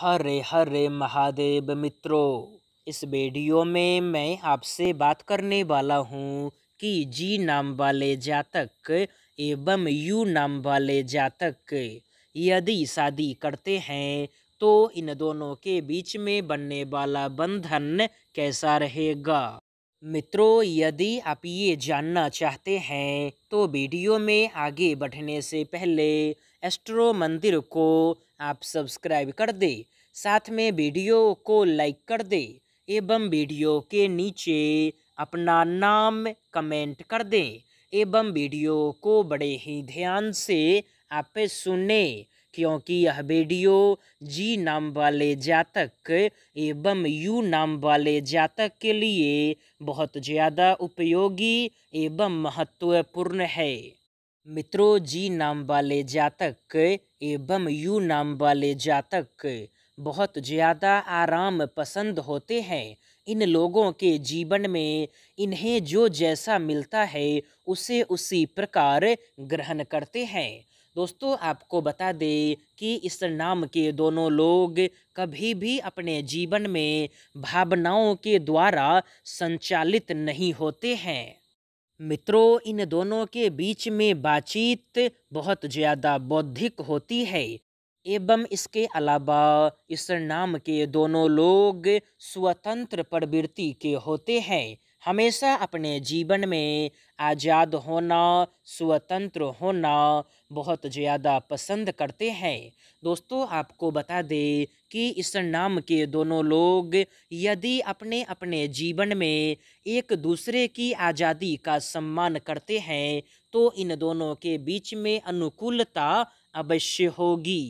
हरे हरे महादेव मित्रों इस वीडियो में मैं आपसे बात करने वाला हूँ कि जी नाम वाले जातक एवं यू नाम वाले जातक यदि शादी करते हैं तो इन दोनों के बीच में बनने वाला बंधन कैसा रहेगा मित्रों यदि आप ये जानना चाहते हैं तो वीडियो में आगे बढ़ने से पहले एस्ट्रो मंदिर को आप सब्सक्राइब कर दे साथ में वीडियो को लाइक कर दे एवं वीडियो के नीचे अपना नाम कमेंट कर दें एवं वीडियो को बड़े ही ध्यान से आप सुने क्योंकि यह वीडियो जी नाम वाले जातक एवं यू नाम वाले जातक के लिए बहुत ज़्यादा उपयोगी एवं महत्वपूर्ण है मित्रों जी नाम वाले जातक एवं यू नाम वाले जातक बहुत ज़्यादा आराम पसंद होते हैं इन लोगों के जीवन में इन्हें जो जैसा मिलता है उसे उसी प्रकार ग्रहण करते हैं दोस्तों आपको बता दें कि इस नाम के दोनों लोग कभी भी अपने जीवन में भावनाओं के द्वारा संचालित नहीं होते हैं मित्रों इन दोनों के बीच में बातचीत बहुत ज़्यादा बौद्धिक होती है एवं इसके अलावा इस नाम के दोनों लोग स्वतंत्र प्रवृत्ति के होते हैं हमेशा अपने जीवन में आज़ाद होना स्वतंत्र होना बहुत ज़्यादा पसंद करते हैं दोस्तों आपको बता दें कि इस नाम के दोनों लोग यदि अपने अपने जीवन में एक दूसरे की आज़ादी का सम्मान करते हैं तो इन दोनों के बीच में अनुकूलता अवश्य होगी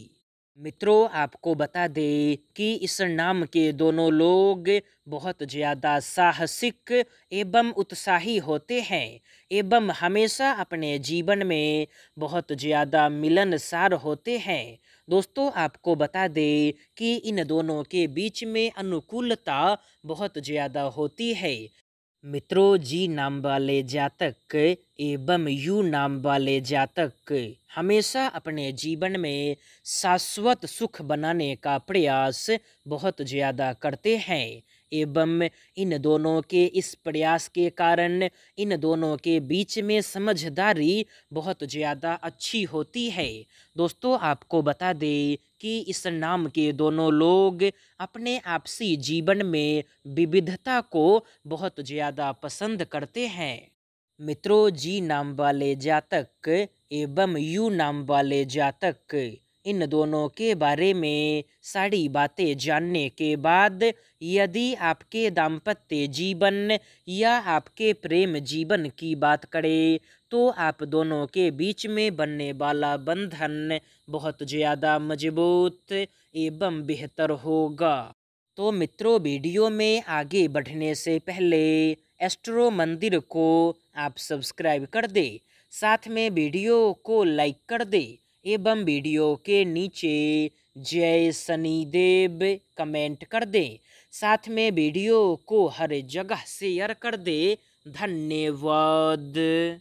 मित्रों आपको बता दें कि इस नाम के दोनों लोग बहुत ज़्यादा साहसिक एवं उत्साही होते हैं एवं हमेशा अपने जीवन में बहुत ज़्यादा मिलनसार होते हैं दोस्तों आपको बता दें कि इन दोनों के बीच में अनुकूलता बहुत ज़्यादा होती है मित्रों जी नाम वाले जातक एवं यू नाम वाले जातक हमेशा अपने जीवन में शाश्वत सुख बनाने का प्रयास बहुत ज़्यादा करते हैं एवं इन दोनों के इस प्रयास के कारण इन दोनों के बीच में समझदारी बहुत ज़्यादा अच्छी होती है दोस्तों आपको बता दें कि इस नाम के दोनों लोग अपने आपसी जीवन में विविधता को बहुत ज़्यादा पसंद करते हैं मित्रों जी नाम वाले जातक एवं यू नाम वाले जातक इन दोनों के बारे में सारी बातें जानने के बाद यदि आपके दाम्पत्य जीवन या आपके प्रेम जीवन की बात करें तो आप दोनों के बीच में बनने वाला बंधन बहुत ज़्यादा मजबूत एवं बेहतर होगा तो मित्रों वीडियो में आगे बढ़ने से पहले एस्ट्रो मंदिर को आप सब्सक्राइब कर दें साथ में वीडियो को लाइक कर दें एवं वीडियो के नीचे जय शनिदेव कमेंट कर दें साथ में वीडियो को हर जगह शेयर कर दे धन्यवाद